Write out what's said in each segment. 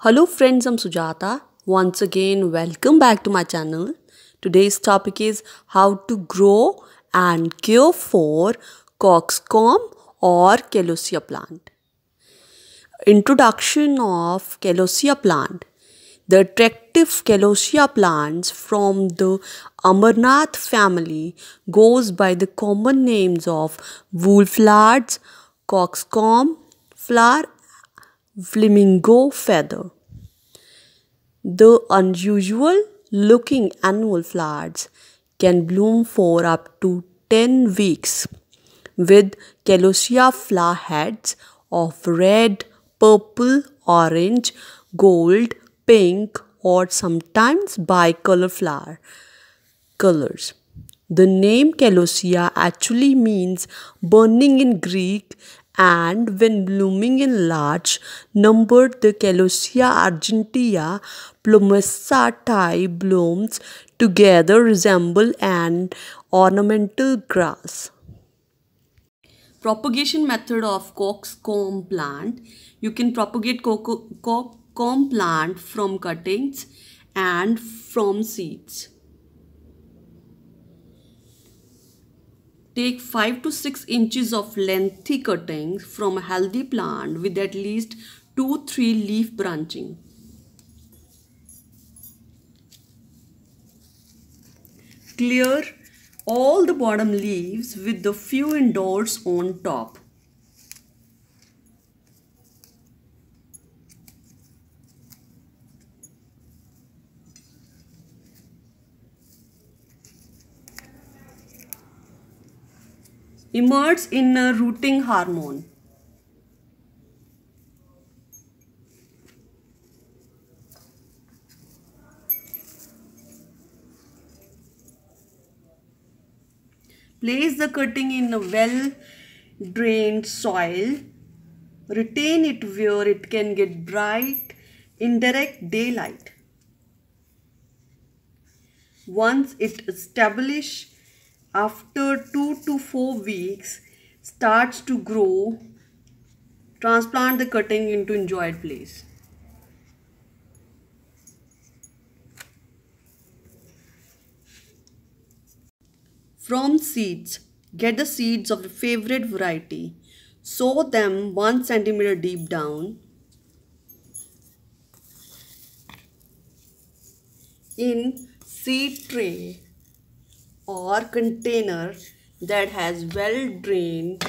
Hello friends, I'm Sujata. Once again, welcome back to my channel. Today's topic is how to grow and care for coxcomb or celosia plant. Introduction of celosia plant. The attractive celosia plants from the Amarnath family goes by the common names of wool flards, coxcomb flower flamingo feather. The unusual looking annual flowers can bloom for up to 10 weeks with calosia flower heads of red, purple, orange, gold, pink or sometimes bicolor flower colors. The name calosia actually means burning in Greek and when blooming in large numbered the calosia argentea plumosa type blooms together resemble an ornamental grass. Propagation method of coxcomb plant. You can propagate coxcomb plant from cuttings and from seeds. take 5 to 6 inches of lengthy cuttings from a healthy plant with at least 2-3 leaf branching. Clear all the bottom leaves with the few indors on top. emerges in a rooting hormone. Place the cutting in a well-drained soil. Retain it where it can get bright in direct daylight. Once it establishes after 2 to 4 weeks starts to grow, transplant the cutting into enjoyed place. From seeds, get the seeds of your favorite variety. Sow them 1 centimeter deep down in seed tray or container that has well drained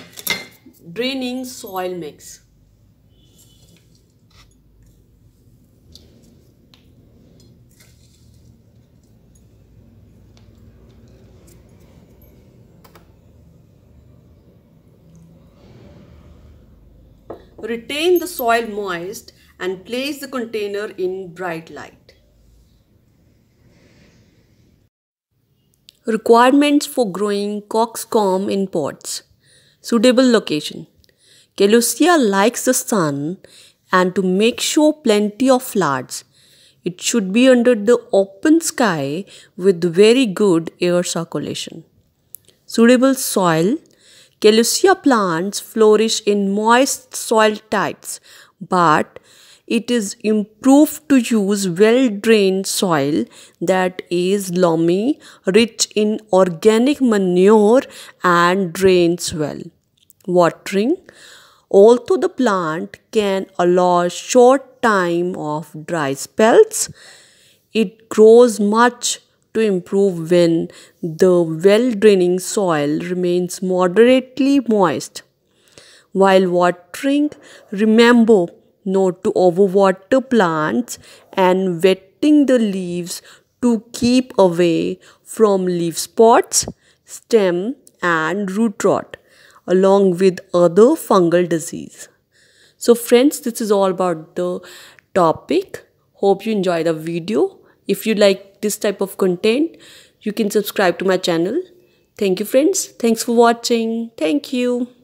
draining soil mix Retain the soil moist and place the container in bright light. Requirements for growing coxcomb in pots. Suitable location. Calusia likes the sun and to make sure plenty of flowers. It should be under the open sky with very good air circulation. Suitable soil. Calusia plants flourish in moist soil types, but it is improved to use well drained soil that is loamy, rich in organic manure, and drains well. Watering Although the plant can allow short time of dry spells, it grows much to improve when the well draining soil remains moderately moist. While watering, remember not to overwater plants and wetting the leaves to keep away from leaf spots, stem and root rot along with other fungal disease. So friends, this is all about the topic. Hope you enjoy the video. If you like this type of content, you can subscribe to my channel. Thank you friends. Thanks for watching. Thank you.